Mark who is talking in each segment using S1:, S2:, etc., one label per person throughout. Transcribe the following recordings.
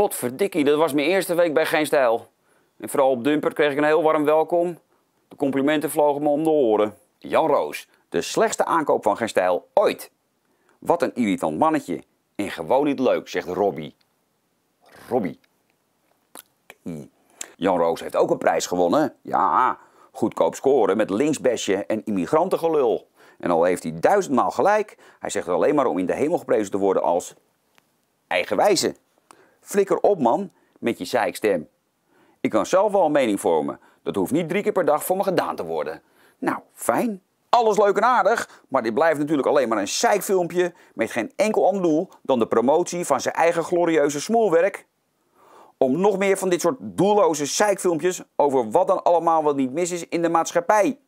S1: Godverdikkie, dat was mijn eerste week bij Geen Stijl. En vooral op Dumpert kreeg ik een heel warm welkom. De complimenten vlogen me om de oren. Jan Roos, de slechtste aankoop van Geen Stijl ooit. Wat een irritant mannetje. En gewoon niet leuk, zegt Robbie. Robbie. Jan Roos heeft ook een prijs gewonnen. Ja, goedkoop scoren met linksbesje en immigrantengelul. En al heeft hij duizendmaal gelijk, hij zegt het alleen maar om in de hemel geprezen te worden als eigenwijze. Flikker op man, met je zeikstem. Ik kan zelf wel een mening vormen. Dat hoeft niet drie keer per dag voor me gedaan te worden. Nou, fijn. Alles leuk en aardig, maar dit blijft natuurlijk alleen maar een zeikfilmpje met geen enkel ander doel dan de promotie van zijn eigen glorieuze smoelwerk. Om nog meer van dit soort doelloze zeikfilmpjes over wat dan allemaal wel niet mis is in de maatschappij.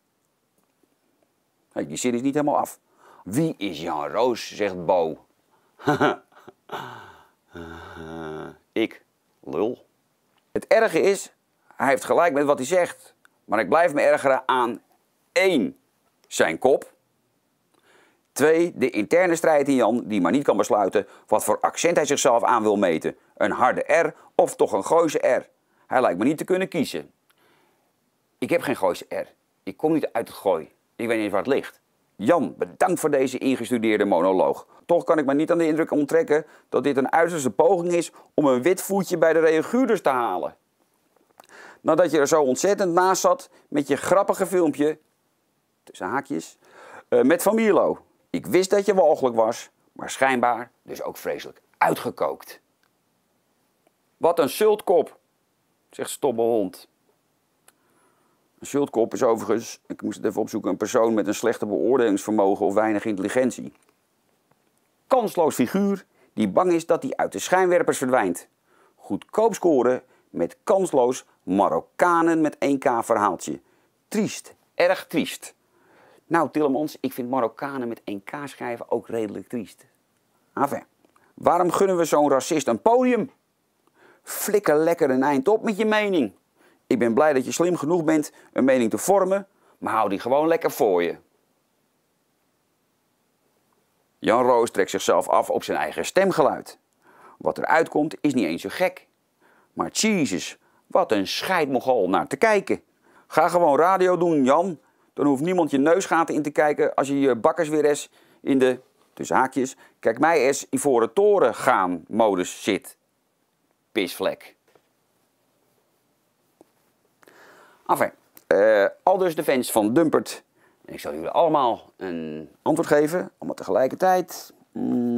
S1: Hey, die zin is niet helemaal af. Wie is Jan Roos, zegt Bo. ik, lul. Het erge is, hij heeft gelijk met wat hij zegt. Maar ik blijf me ergeren aan één, zijn kop. Twee, de interne strijd in Jan die maar niet kan besluiten wat voor accent hij zichzelf aan wil meten. Een harde R of toch een gooise R. Hij lijkt me niet te kunnen kiezen. Ik heb geen gooise R. Ik kom niet uit het gooi. Ik weet niet waar het ligt. Jan, bedankt voor deze ingestudeerde monoloog. Toch kan ik me niet aan de indruk onttrekken dat dit een uiterste poging is om een wit voetje bij de reaguurders te halen. Nadat je er zo ontzettend naast zat met je grappige filmpje, tussen haakjes, eh, met Van Mierlo. Ik wist dat je walgelijk was, maar schijnbaar dus ook vreselijk uitgekookt. Wat een zultkop, zegt hond. Een zultkop is overigens, ik moest het even opzoeken, een persoon met een slechte beoordelingsvermogen of weinig intelligentie kansloos figuur die bang is dat hij uit de schijnwerpers verdwijnt. Goedkoop scoren met kansloos Marokkanen met 1k verhaaltje. Triest, erg triest. Nou Tillemans, ik vind Marokkanen met 1k schrijven ook redelijk triest. Enfin, waarom gunnen we zo'n racist een podium? Flikker lekker een eind op met je mening. Ik ben blij dat je slim genoeg bent een mening te vormen, maar hou die gewoon lekker voor je. Jan Roos trekt zichzelf af op zijn eigen stemgeluid. Wat er uitkomt is niet eens zo gek. Maar Jesus, wat een scheidmogol naar te kijken. Ga gewoon radio doen, Jan. Dan hoeft niemand je neusgaten in te kijken als je je bakkers weer eens in de, tussen haakjes, kijk mij eens Ivoren Toren gaan modus zit. Pisvlek. Enfin, uh, eh, al de fans van Dumpert en ik zal jullie allemaal een antwoord geven, allemaal tegelijkertijd. Mm.